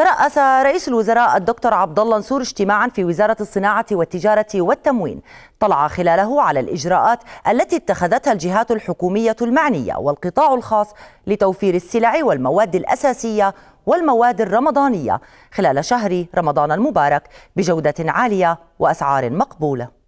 ترأس رئيس الوزراء الدكتور عبد الله نصور اجتماعا في وزارة الصناعة والتجارة والتموين طلع خلاله على الإجراءات التي اتخذتها الجهات الحكومية المعنية والقطاع الخاص لتوفير السلع والمواد الأساسية والمواد الرمضانية خلال شهر رمضان المبارك بجودة عالية وأسعار مقبولة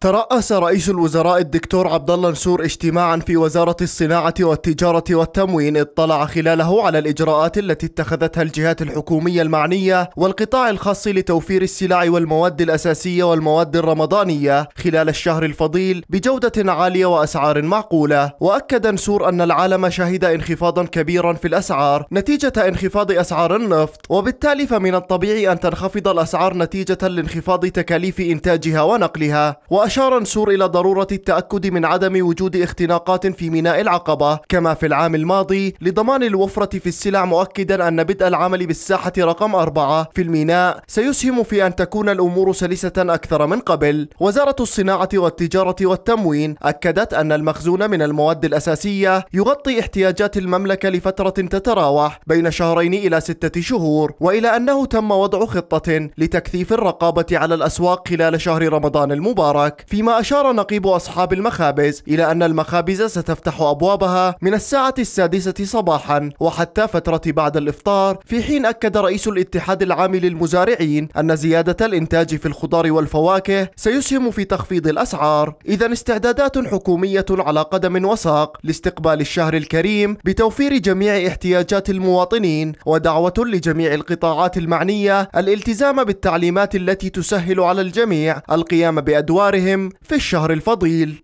ترأس رئيس الوزراء الدكتور عبد الله نسور اجتماعا في وزارة الصناعة والتجارة والتموين اطلع خلاله على الإجراءات التي اتخذتها الجهات الحكومية المعنية والقطاع الخاص لتوفير السلع والمواد الأساسية والمواد الرمضانية خلال الشهر الفضيل بجودة عالية وأسعار معقولة وأكد نسور أن العالم شهد انخفاضا كبيرا في الأسعار نتيجة انخفاض أسعار النفط وبالتالي فمن الطبيعي أن تنخفض الأسعار نتيجة لانخفاض تكاليف إنتاجها ونقلها وأشار نسور إلى ضرورة التأكد من عدم وجود اختناقات في ميناء العقبة كما في العام الماضي لضمان الوفرة في السلع مؤكدا أن بدء العمل بالساحة رقم أربعة في الميناء سيسهم في أن تكون الأمور سلسة أكثر من قبل وزارة الصناعة والتجارة والتموين أكدت أن المخزون من المواد الأساسية يغطي احتياجات المملكة لفترة تتراوح بين شهرين إلى ستة شهور وإلى أنه تم وضع خطة لتكثيف الرقابة على الأسواق خلال شهر رمضان المبارك هناك فيما أشار نقيب أصحاب المخابز إلى أن المخابز ستفتح أبوابها من الساعة السادسة صباحا وحتى فترة بعد الإفطار في حين أكد رئيس الاتحاد العام للمزارعين أن زيادة الإنتاج في الخضار والفواكه سيسهم في تخفيض الأسعار إذا استعدادات حكومية على قدم وساق لاستقبال الشهر الكريم بتوفير جميع احتياجات المواطنين ودعوة لجميع القطاعات المعنية الالتزام بالتعليمات التي تسهل على الجميع القيام بأدوارهم أعمالهم في الشهر الفضيل